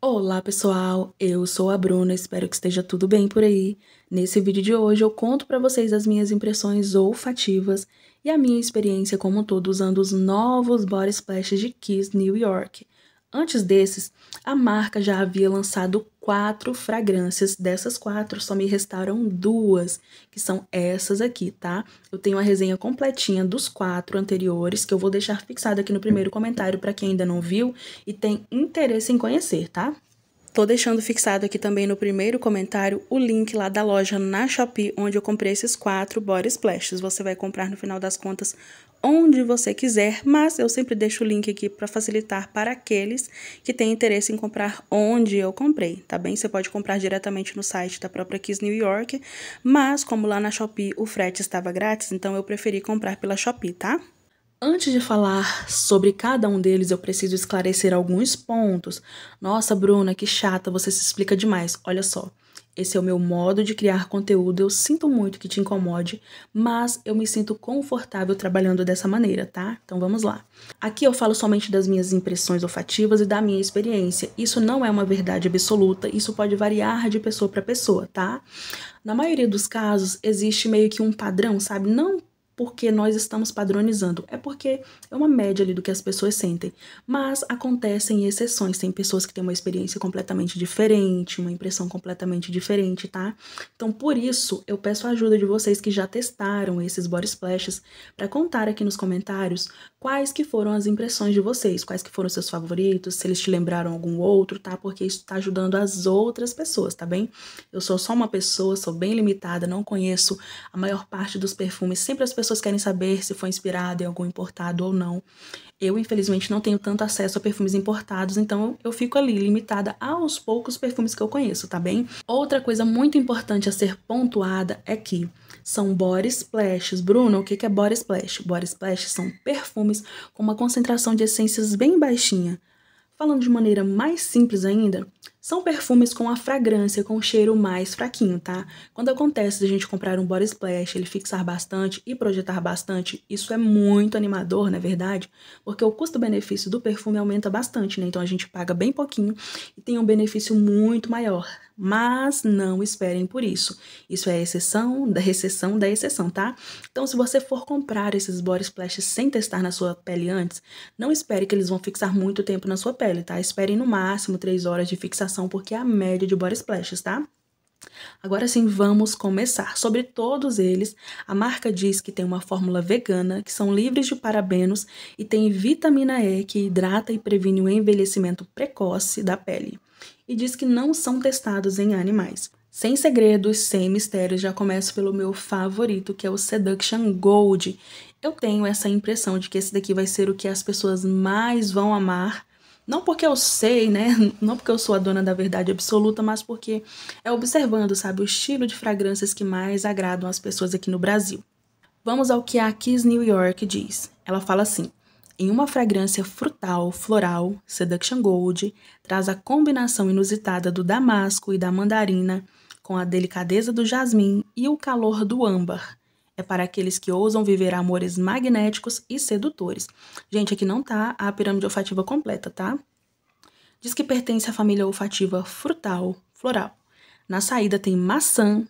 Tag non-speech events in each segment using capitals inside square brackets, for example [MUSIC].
Olá pessoal, eu sou a Bruna, espero que esteja tudo bem por aí. Nesse vídeo de hoje eu conto para vocês as minhas impressões olfativas e a minha experiência como um todo usando os novos body splashes de Kiss New York. Antes desses, a marca já havia lançado quatro fragrâncias. Dessas quatro, só me restaram duas, que são essas aqui, tá? Eu tenho a resenha completinha dos quatro anteriores, que eu vou deixar fixada aqui no primeiro comentário para quem ainda não viu e tem interesse em conhecer, tá? Tô deixando fixado aqui também no primeiro comentário o link lá da loja na Shopee, onde eu comprei esses quatro body splashes. Você vai comprar no final das contas onde você quiser, mas eu sempre deixo o link aqui para facilitar para aqueles que têm interesse em comprar onde eu comprei, tá bem? Você pode comprar diretamente no site da própria Kiss New York, mas como lá na Shopee o frete estava grátis, então eu preferi comprar pela Shopee, tá? Antes de falar sobre cada um deles, eu preciso esclarecer alguns pontos. Nossa, Bruna, que chata, você se explica demais. Olha só, esse é o meu modo de criar conteúdo. Eu sinto muito que te incomode, mas eu me sinto confortável trabalhando dessa maneira, tá? Então vamos lá. Aqui eu falo somente das minhas impressões olfativas e da minha experiência. Isso não é uma verdade absoluta, isso pode variar de pessoa para pessoa, tá? Na maioria dos casos, existe meio que um padrão, sabe? Não porque nós estamos padronizando, é porque é uma média ali do que as pessoas sentem. Mas acontecem exceções, tem pessoas que têm uma experiência completamente diferente, uma impressão completamente diferente, tá? Então, por isso, eu peço a ajuda de vocês que já testaram esses body splashes para contar aqui nos comentários quais que foram as impressões de vocês, quais que foram seus favoritos, se eles te lembraram algum outro, tá? Porque isso tá ajudando as outras pessoas, tá bem? Eu sou só uma pessoa, sou bem limitada, não conheço a maior parte dos perfumes, sempre as pessoas pessoas querem saber se foi inspirado em algum importado ou não. Eu, infelizmente, não tenho tanto acesso a perfumes importados, então eu fico ali limitada aos poucos perfumes que eu conheço, tá bem? Outra coisa muito importante a ser pontuada é que são body splashes. Bruno, o que é body splash? Body splash são perfumes com uma concentração de essências bem baixinha. Falando de maneira mais simples ainda, são perfumes com a fragrância, com o cheiro mais fraquinho, tá? Quando acontece de a gente comprar um body splash, ele fixar bastante e projetar bastante, isso é muito animador, na é verdade, porque o custo-benefício do perfume aumenta bastante, né? Então a gente paga bem pouquinho e tem um benefício muito maior. Mas não esperem por isso. Isso é a exceção da recessão da exceção, tá? Então, se você for comprar esses body splashes sem testar na sua pele antes, não espere que eles vão fixar muito tempo na sua pele, tá? Esperem no máximo 3 horas de fixação porque é a média de body splashes, tá? Agora sim, vamos começar. Sobre todos eles, a marca diz que tem uma fórmula vegana, que são livres de parabenos e tem vitamina E, que hidrata e previne o envelhecimento precoce da pele. E diz que não são testados em animais. Sem segredos, sem mistérios, já começo pelo meu favorito, que é o Seduction Gold. Eu tenho essa impressão de que esse daqui vai ser o que as pessoas mais vão amar não porque eu sei, né? [LAUGHS] Não porque eu sou a dona da verdade absoluta, mas porque é observando, sabe, o estilo de fragrâncias que mais agradam as pessoas aqui no Brasil. Vamos ao que a Kiss New York diz. Ela fala assim: em uma fragrância frutal, floral, Seduction Gold traz a combinação inusitada do damasco e da mandarina com a delicadeza do jasmim e o calor do âmbar, é para aqueles que ousam viver amores magnéticos e sedutores. Gente, aqui não tá a pirâmide olfativa completa, tá? Diz que pertence à família olfativa frutal, floral. Na saída tem maçã,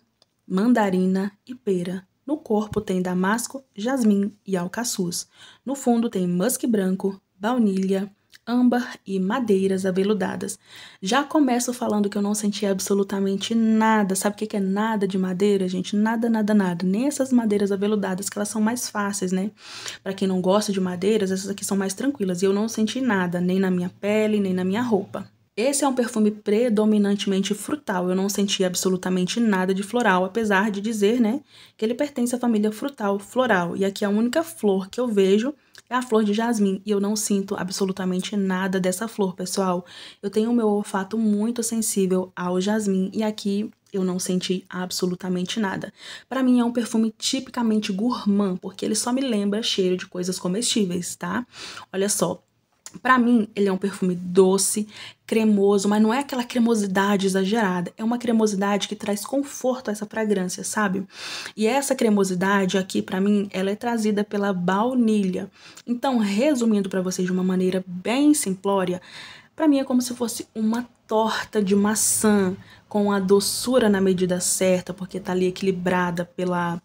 mandarina e pera. No corpo tem damasco, jasmim e alcaçuz. No fundo tem musk branco, baunilha, âmbar e madeiras aveludadas. Já começo falando que eu não senti absolutamente nada. Sabe o que é nada de madeira, gente? Nada, nada, nada. Nem essas madeiras aveludadas, que elas são mais fáceis, né? Para quem não gosta de madeiras, essas aqui são mais tranquilas. E eu não senti nada, nem na minha pele, nem na minha roupa. Esse é um perfume predominantemente frutal. Eu não senti absolutamente nada de floral, apesar de dizer, né, que ele pertence à família frutal, floral. E aqui é a única flor que eu vejo é a flor de jasmim e eu não sinto absolutamente nada dessa flor, pessoal. Eu tenho o meu olfato muito sensível ao jasmim e aqui eu não senti absolutamente nada. Para mim é um perfume tipicamente gourmand, porque ele só me lembra cheiro de coisas comestíveis, tá? Olha só, para mim, ele é um perfume doce, cremoso, mas não é aquela cremosidade exagerada, é uma cremosidade que traz conforto a essa fragrância, sabe? E essa cremosidade aqui para mim, ela é trazida pela baunilha. Então, resumindo para vocês de uma maneira bem simplória, para mim é como se fosse uma torta de maçã com a doçura na medida certa, porque tá ali equilibrada pela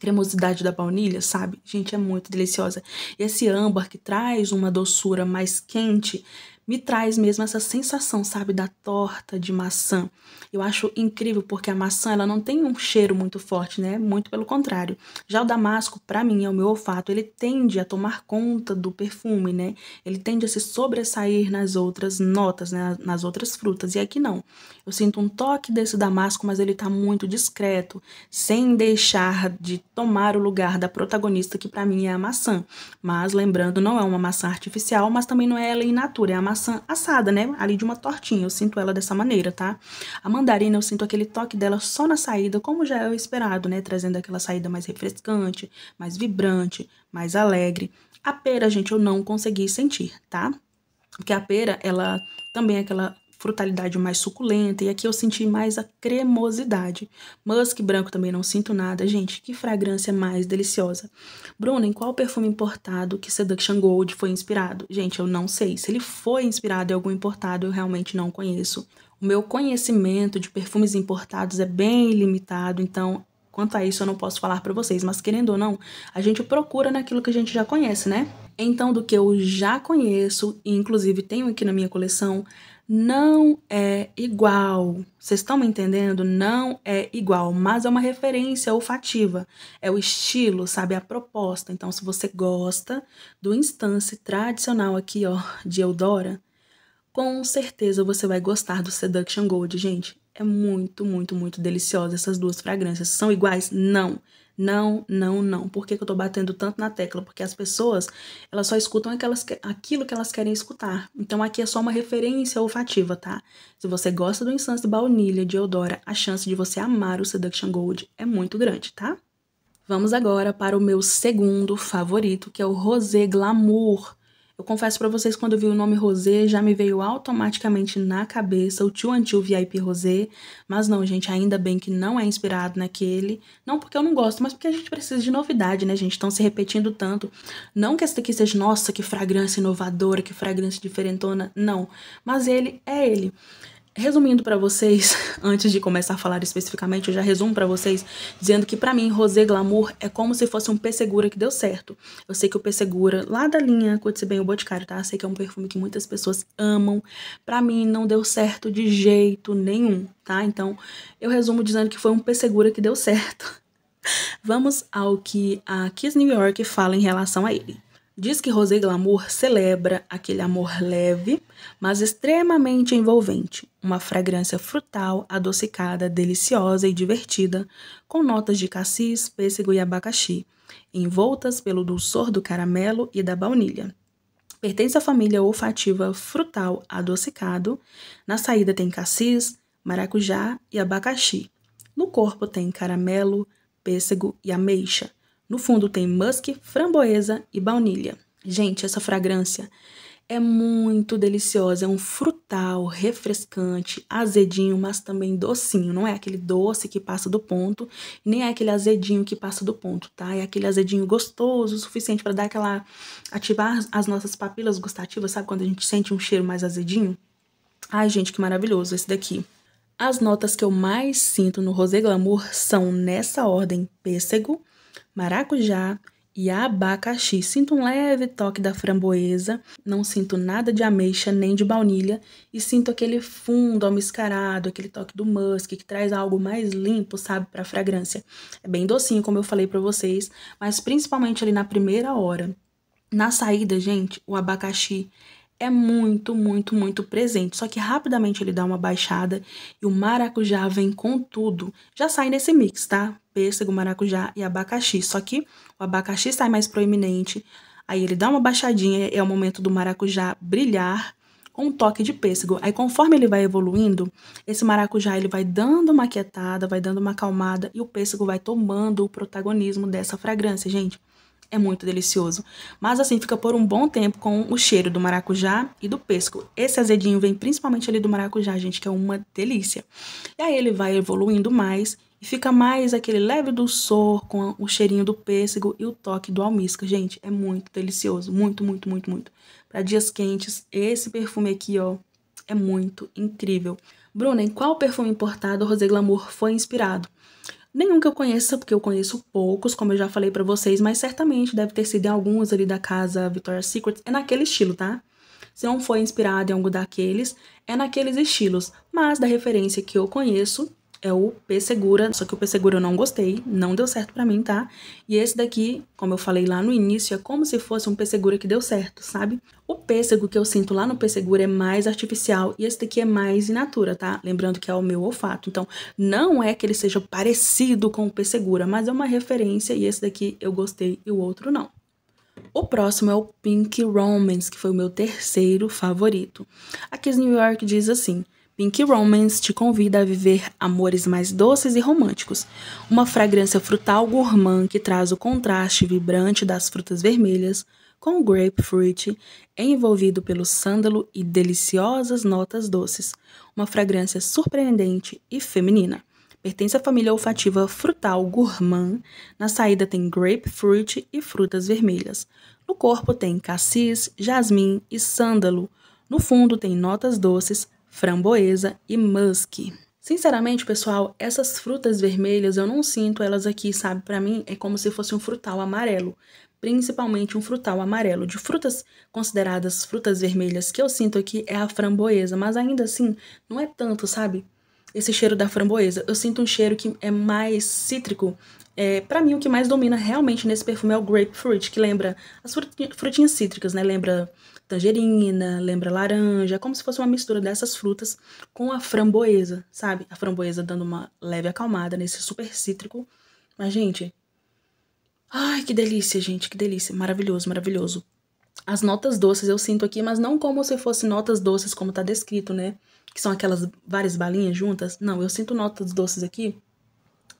cremosidade da baunilha, sabe? Gente, é muito deliciosa. E esse âmbar que traz uma doçura mais quente, me traz mesmo essa sensação, sabe, da torta de maçã. Eu acho incrível porque a maçã ela não tem um cheiro muito forte, né? Muito pelo contrário. Já o damasco, para mim, é o meu olfato, ele tende a tomar conta do perfume, né? Ele tende a se sobressair nas outras notas, né? nas outras frutas. E aqui não. Eu sinto um toque desse damasco, mas ele tá muito discreto, sem deixar de tomar o lugar da protagonista que para mim é a maçã. Mas lembrando, não é uma maçã artificial, mas também não é ela in natura, é a maçã maçã assada, né? Ali de uma tortinha, eu sinto ela dessa maneira, tá? A mandarina eu sinto aquele toque dela só na saída, como já é o esperado, né? Trazendo aquela saída mais refrescante, mais vibrante, mais alegre. A pera, gente, eu não consegui sentir, tá? Porque a pera, ela também é aquela frutalidade mais suculenta e aqui eu senti mais a cremosidade. Musk branco também não sinto nada, gente, que fragrância mais deliciosa. Bruna, em qual perfume importado que Seduction Gold foi inspirado? Gente, eu não sei, se ele foi inspirado em algum importado eu realmente não conheço. O meu conhecimento de perfumes importados é bem limitado, então Quanto a isso, eu não posso falar para vocês, mas querendo ou não, a gente procura naquilo que a gente já conhece, né? Então, do que eu já conheço, e inclusive tenho aqui na minha coleção, não é igual. Vocês estão me entendendo? Não é igual, mas é uma referência olfativa. É o estilo, sabe? A proposta. Então, se você gosta do instance tradicional aqui, ó, de Eudora, com certeza você vai gostar do Seduction Gold, gente. É muito, muito, muito deliciosa essas duas fragrâncias. São iguais? Não. Não, não, não. Por que, que eu tô batendo tanto na tecla? Porque as pessoas, elas só escutam aquelas, aquilo que elas querem escutar. Então aqui é só uma referência olfativa, tá? Se você gosta do incenso baunilha de Eudora, a chance de você amar o Seduction Gold é muito grande, tá? Vamos agora para o meu segundo favorito, que é o Rosé Glamour eu confesso para vocês, quando eu vi o nome Rosé, já me veio automaticamente na cabeça o Tio Antio VIP Rosé. Mas não, gente, ainda bem que não é inspirado naquele. Não porque eu não gosto, mas porque a gente precisa de novidade, né, gente? Estão se repetindo tanto. Não que esse daqui seja, nossa, que fragrância inovadora, que fragrância diferentona. Não. Mas ele é ele. Resumindo para vocês, [LAUGHS] antes de começar a falar especificamente, eu já resumo para vocês dizendo que para mim Rosé Glamour é como se fosse um P que deu certo. Eu sei que o P lá da linha Cuide-se bem o Boticário, tá? Eu sei que é um perfume que muitas pessoas amam. Para mim não deu certo de jeito nenhum, tá? Então, eu resumo dizendo que foi um P que deu certo. [LAUGHS] Vamos ao que a Kiss New York fala em relação a ele. Diz que Rosé Glamour celebra aquele amor leve, mas extremamente envolvente, uma fragrância frutal, adocicada, deliciosa e divertida, com notas de cassis, pêssego e abacaxi, envoltas pelo dulçor do caramelo e da baunilha. Pertence à família olfativa frutal adocicado. Na saída tem cassis, maracujá e abacaxi. No corpo tem caramelo, pêssego e ameixa. No fundo tem musk, framboesa e baunilha. Gente, essa fragrância é muito deliciosa, é um frutal, refrescante, azedinho, mas também docinho. Não é aquele doce que passa do ponto, nem é aquele azedinho que passa do ponto, tá? É aquele azedinho gostoso, o suficiente para dar aquela ativar as nossas papilas gustativas, sabe quando a gente sente um cheiro mais azedinho? Ai, gente, que maravilhoso esse daqui. As notas que eu mais sinto no Rosé Glamour são nessa ordem: pêssego, maracujá e abacaxi. Sinto um leve toque da framboesa, não sinto nada de ameixa nem de baunilha e sinto aquele fundo almiscarado, aquele toque do musk que traz algo mais limpo, sabe, para a fragrância. É bem docinho, como eu falei para vocês, mas principalmente ali na primeira hora. Na saída, gente, o abacaxi é muito, muito, muito presente. Só que rapidamente ele dá uma baixada e o maracujá vem com tudo. Já sai nesse mix, tá? Pêssego, maracujá e abacaxi. Só que o abacaxi sai mais proeminente. Aí ele dá uma baixadinha, é o momento do maracujá brilhar com um toque de pêssego. Aí conforme ele vai evoluindo, esse maracujá ele vai dando uma quietada, vai dando uma acalmada e o pêssego vai tomando o protagonismo dessa fragrância, gente. É muito delicioso. Mas assim fica por um bom tempo com o cheiro do maracujá e do pesco. Esse azedinho vem principalmente ali do maracujá, gente, que é uma delícia. E aí ele vai evoluindo mais e fica mais aquele leve dulçor com o cheirinho do pêssego e o toque do almíscar. Gente, é muito delicioso, muito, muito, muito, muito. Para dias quentes, esse perfume aqui, ó, é muito incrível. Bruna, em qual perfume importado o Rosé Glamour foi inspirado? Nenhum que eu conheça, porque eu conheço poucos, como eu já falei para vocês, mas certamente deve ter sido em alguns ali da casa Victoria's Secret. É naquele estilo, tá? Se não foi inspirado em algum daqueles, é naqueles estilos. Mas da referência que eu conheço, é o P Segura, só que o P Segura eu não gostei, não deu certo para mim, tá? E esse daqui, como eu falei lá no início, é como se fosse um P Segura que deu certo, sabe? O pêssego que eu sinto lá no P Segura é mais artificial e esse daqui é mais in natura, tá? Lembrando que é o meu olfato. Então, não é que ele seja parecido com o P Segura, mas é uma referência e esse daqui eu gostei e o outro não. O próximo é o Pink Romance, que foi o meu terceiro favorito. Aqui New York diz assim: Pink Romance te convida a viver amores mais doces e românticos, uma fragrância frutal gourmand que traz o contraste vibrante das frutas vermelhas com o grapefruit, envolvido pelo sândalo e deliciosas notas doces, uma fragrância surpreendente e feminina. Pertence à família olfativa frutal gourmand. Na saída tem grapefruit e frutas vermelhas. No corpo tem cassis, jasmim e sândalo. No fundo tem notas doces, framboesa e musk. Sinceramente, pessoal, essas frutas vermelhas eu não sinto elas aqui, sabe? Para mim é como se fosse um frutal amarelo, principalmente um frutal amarelo. De frutas consideradas frutas vermelhas que eu sinto aqui é a framboesa, mas ainda assim não é tanto, sabe? Esse cheiro da framboesa, eu sinto um cheiro que é mais cítrico é, para mim, o que mais domina realmente nesse perfume é o grapefruit, que lembra as frutinhas cítricas, né? Lembra tangerina, lembra laranja, como se fosse uma mistura dessas frutas com a framboesa, sabe? A framboesa dando uma leve acalmada nesse super cítrico. Mas, gente. Ai, que delícia, gente, que delícia. Maravilhoso, maravilhoso. As notas doces eu sinto aqui, mas não como se fossem notas doces como tá descrito, né? Que são aquelas várias balinhas juntas. Não, eu sinto notas doces aqui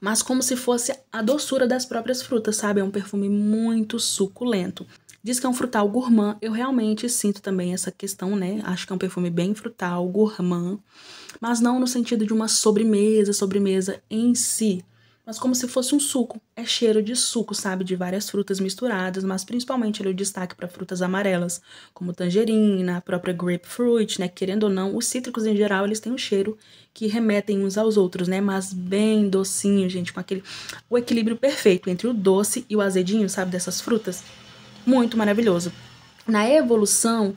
mas como se fosse a doçura das próprias frutas, sabe? É um perfume muito suculento. Diz que é um frutal gourmand. Eu realmente sinto também essa questão, né? Acho que é um perfume bem frutal, gourmand, mas não no sentido de uma sobremesa, sobremesa em si mas como se fosse um suco. É cheiro de suco, sabe, de várias frutas misturadas, mas principalmente ele é o destaque para frutas amarelas, como tangerina, a própria grapefruit, né? Querendo ou não, os cítricos em geral, eles têm um cheiro que remetem uns aos outros, né? Mas bem docinho, gente, com aquele o equilíbrio perfeito entre o doce e o azedinho, sabe, dessas frutas. Muito maravilhoso. Na evolução,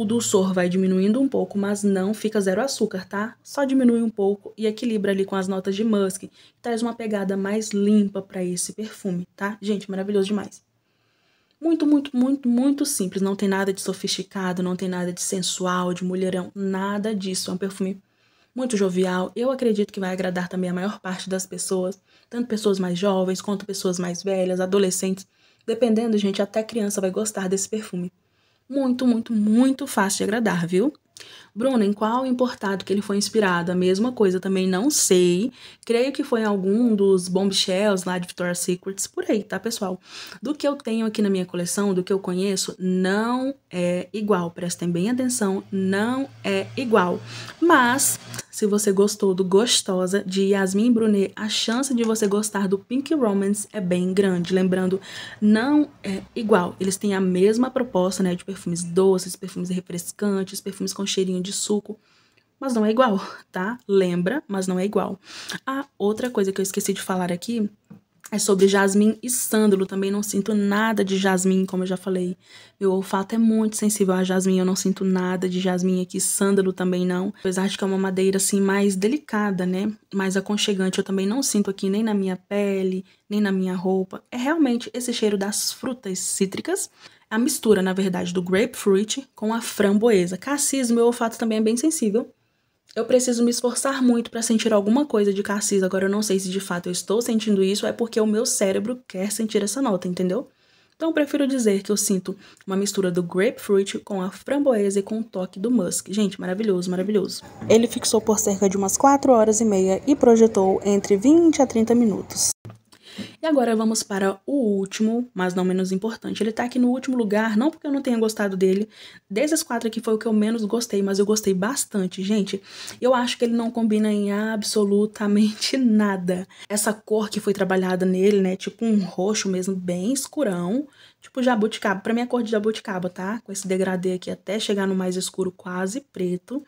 o dulçor vai diminuindo um pouco, mas não fica zero açúcar, tá? Só diminui um pouco e equilibra ali com as notas de musk, traz uma pegada mais limpa para esse perfume, tá? Gente, maravilhoso demais. Muito, muito, muito, muito simples. Não tem nada de sofisticado, não tem nada de sensual, de mulherão, nada disso. É um perfume muito jovial. Eu acredito que vai agradar também a maior parte das pessoas, tanto pessoas mais jovens quanto pessoas mais velhas, adolescentes. Dependendo, gente, até criança vai gostar desse perfume muito, muito, muito fácil de agradar, viu? Bruna, em qual importado que ele foi inspirado? A mesma coisa, também não sei. Creio que foi algum dos bombshells lá de Victoria's Secrets, por aí, tá, pessoal? Do que eu tenho aqui na minha coleção, do que eu conheço, não é igual. Prestem bem atenção, não é igual. Mas se você gostou do Gostosa de Yasmin Brunet, a chance de você gostar do Pink Romance é bem grande. Lembrando, não é igual. Eles têm a mesma proposta, né, de perfumes doces, perfumes refrescantes, perfumes com cheirinho de suco, mas não é igual, tá? Lembra, mas não é igual. A outra coisa que eu esqueci de falar aqui é sobre jasmim e sândalo. Também não sinto nada de jasmim, como eu já falei. Meu olfato é muito sensível a jasmim, eu não sinto nada de jasmim aqui. Sândalo também não. Apesar de que é uma madeira assim mais delicada, né? Mais aconchegante, eu também não sinto aqui nem na minha pele, nem na minha roupa. É realmente esse cheiro das frutas cítricas. A mistura, na verdade, do grapefruit com a framboesa. Cassis, meu olfato também é bem sensível. Eu preciso me esforçar muito para sentir alguma coisa de Cassis. Agora eu não sei se de fato eu estou sentindo isso, é porque o meu cérebro quer sentir essa nota, entendeu? Então eu prefiro dizer que eu sinto uma mistura do grapefruit com a framboesa e com o toque do musk. Gente, maravilhoso, maravilhoso. Ele fixou por cerca de umas 4 horas e meia e projetou entre 20 a 30 minutos. E agora vamos para o último, mas não menos importante. Ele tá aqui no último lugar, não porque eu não tenha gostado dele. Desses quatro aqui foi o que eu menos gostei, mas eu gostei bastante, gente. Eu acho que ele não combina em absolutamente [LAUGHS] nada. Essa cor que foi trabalhada nele, né, tipo um roxo mesmo, bem escurão, Tipo jabuticaba. Pra mim é cor de jabuticaba, tá? Com esse degradê aqui até chegar no mais escuro, quase preto.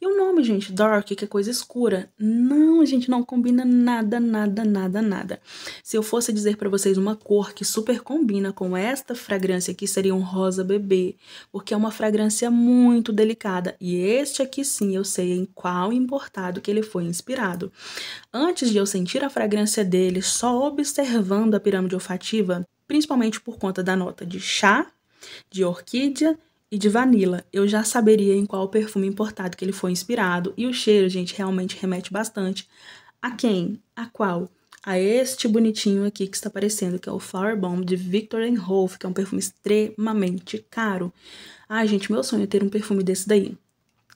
E o nome, gente, dark, que é coisa escura. Não, gente, não combina nada, nada, nada, nada. Se eu fosse dizer para vocês uma cor que super combina com esta fragrância aqui, seria um rosa bebê. Porque é uma fragrância muito delicada. E este aqui, sim, eu sei em qual importado que ele foi inspirado. Antes de eu sentir a fragrância dele, só observando a pirâmide olfativa, principalmente por conta da nota de chá, de orquídea e de vanila. Eu já saberia em qual perfume importado que ele foi inspirado e o cheiro, gente, realmente remete bastante a quem? A qual? A este bonitinho aqui que está aparecendo, que é o Flower Bomb de Victor Hove, que é um perfume extremamente caro. Ai, gente, meu sonho é ter um perfume desse daí.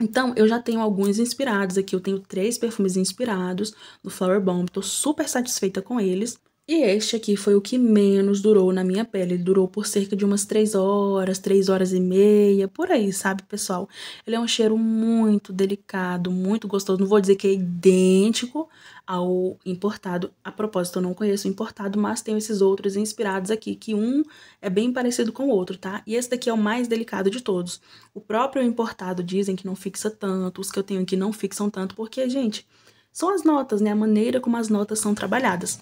Então, eu já tenho alguns inspirados aqui. Eu tenho três perfumes inspirados do Flower Bomb. Tô super satisfeita com eles. E este aqui foi o que menos durou na minha pele. Ele durou por cerca de umas 3 horas, 3 horas e meia, por aí, sabe, pessoal? Ele é um cheiro muito delicado, muito gostoso. Não vou dizer que é idêntico ao importado. A propósito, eu não conheço o importado, mas tenho esses outros inspirados aqui, que um é bem parecido com o outro, tá? E esse daqui é o mais delicado de todos. O próprio importado dizem que não fixa tanto, os que eu tenho aqui não fixam tanto, porque, gente, são as notas, né? A maneira como as notas são trabalhadas.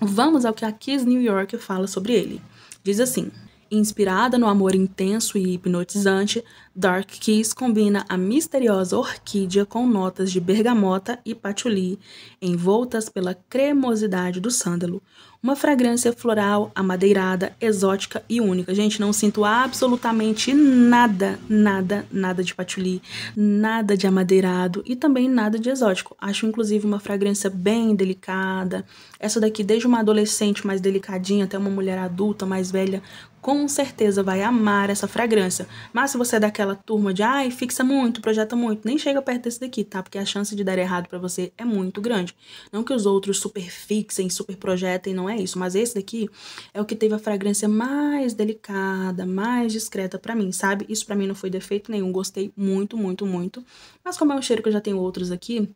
Vamos ao que a Kiss New York fala sobre ele. Diz assim: Inspirada no amor intenso e hipnotizante, Dark Kiss combina a misteriosa orquídea com notas de bergamota e patchouli, envoltas pela cremosidade do sândalo. Uma fragrância floral, amadeirada, exótica e única. Gente, não sinto absolutamente nada, nada, nada de patchouli, nada de amadeirado e também nada de exótico. Acho, inclusive, uma fragrância bem delicada. Essa daqui, desde uma adolescente mais delicadinha até uma mulher adulta, mais velha, com certeza vai amar essa fragrância. Mas se você é daquela turma de ai, fixa muito, projeta muito, nem chega perto desse daqui, tá? Porque a chance de dar errado para você é muito grande. Não que os outros super fixem, super projetem, não é isso, mas esse daqui é o que teve a fragrância mais delicada, mais discreta para mim, sabe? Isso para mim não foi defeito nenhum, gostei muito, muito, muito. Mas como é um cheiro que eu já tenho outros aqui,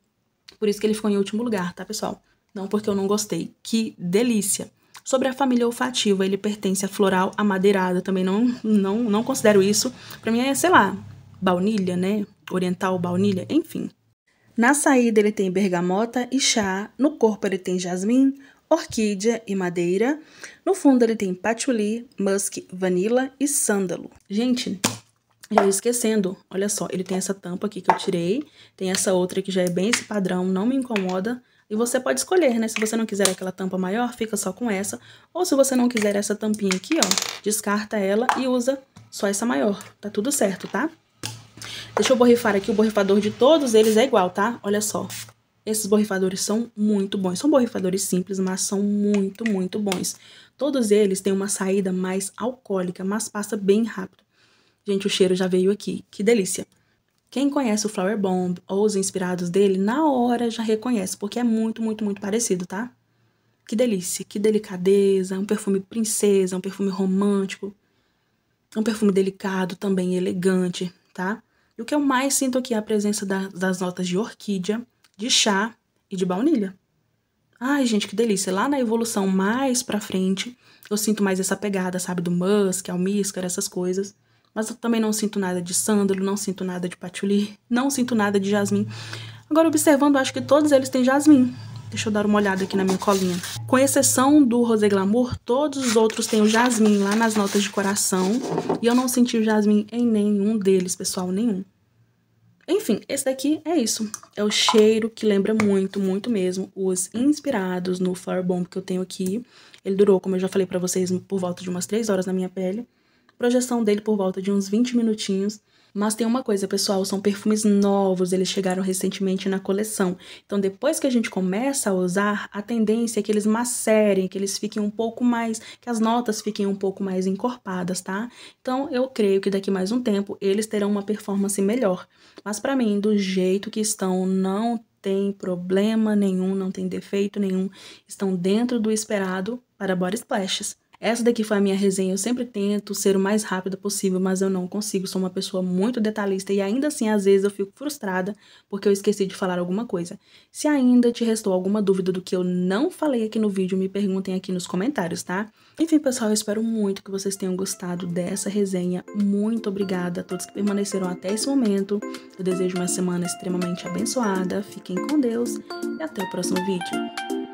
por isso que ele ficou em último lugar, tá, pessoal? Não porque eu não gostei. Que delícia! Sobre a família olfativa, ele pertence à floral amadeirada, também não, não, não considero isso. Para mim é, sei lá, baunilha, né? Oriental, baunilha, enfim. Na saída ele tem bergamota e chá, no corpo ele tem jasmim, orquídea e madeira. No fundo ele tem patchouli, musk, vanilla e sândalo. Gente, já ia esquecendo, olha só, ele tem essa tampa aqui que eu tirei, tem essa outra que já é bem esse padrão, não me incomoda, e você pode escolher, né? Se você não quiser aquela tampa maior, fica só com essa. Ou se você não quiser essa tampinha aqui, ó, descarta ela e usa só essa maior. Tá tudo certo, tá? Deixa eu borrifar aqui. O borrifador de todos eles é igual, tá? Olha só. Esses borrifadores são muito bons. São borrifadores simples, mas são muito, muito bons. Todos eles têm uma saída mais alcoólica, mas passa bem rápido. Gente, o cheiro já veio aqui. Que delícia. Quem conhece o Flower Bomb ou os inspirados dele, na hora já reconhece, porque é muito, muito, muito parecido, tá? Que delícia, que delicadeza, um perfume princesa, um perfume romântico, um perfume delicado, também elegante, tá? E o que eu mais sinto aqui é a presença da, das notas de orquídea, de chá e de baunilha. Ai, gente, que delícia. Lá na evolução mais pra frente, eu sinto mais essa pegada, sabe, do musk, almíscar, essas coisas. Mas eu também não sinto nada de sândalo, não sinto nada de patchouli, não sinto nada de jasmim. Agora, observando, acho que todos eles têm jasmim. Deixa eu dar uma olhada aqui na minha colinha. Com exceção do Rosé Glamour, todos os outros têm o jasmim lá nas notas de coração. E eu não senti o jasmim em nenhum deles, pessoal, nenhum. Enfim, esse daqui é isso. É o cheiro que lembra muito, muito mesmo os inspirados no Flower Bomb que eu tenho aqui. Ele durou, como eu já falei pra vocês, por volta de umas 3 horas na minha pele. Projeção dele por volta de uns 20 minutinhos. Mas tem uma coisa, pessoal, são perfumes novos, eles chegaram recentemente na coleção. Então, depois que a gente começa a usar, a tendência é que eles macerem, que eles fiquem um pouco mais, que as notas fiquem um pouco mais encorpadas, tá? Então, eu creio que daqui mais um tempo eles terão uma performance melhor. Mas para mim, do jeito que estão, não tem problema nenhum, não tem defeito nenhum. Estão dentro do esperado para body splashes. Essa daqui foi a minha resenha. Eu sempre tento ser o mais rápida possível, mas eu não consigo. Sou uma pessoa muito detalhista e ainda assim, às vezes, eu fico frustrada porque eu esqueci de falar alguma coisa. Se ainda te restou alguma dúvida do que eu não falei aqui no vídeo, me perguntem aqui nos comentários, tá? Enfim, pessoal, eu espero muito que vocês tenham gostado dessa resenha. Muito obrigada a todos que permaneceram até esse momento. Eu desejo uma semana extremamente abençoada. Fiquem com Deus e até o próximo vídeo.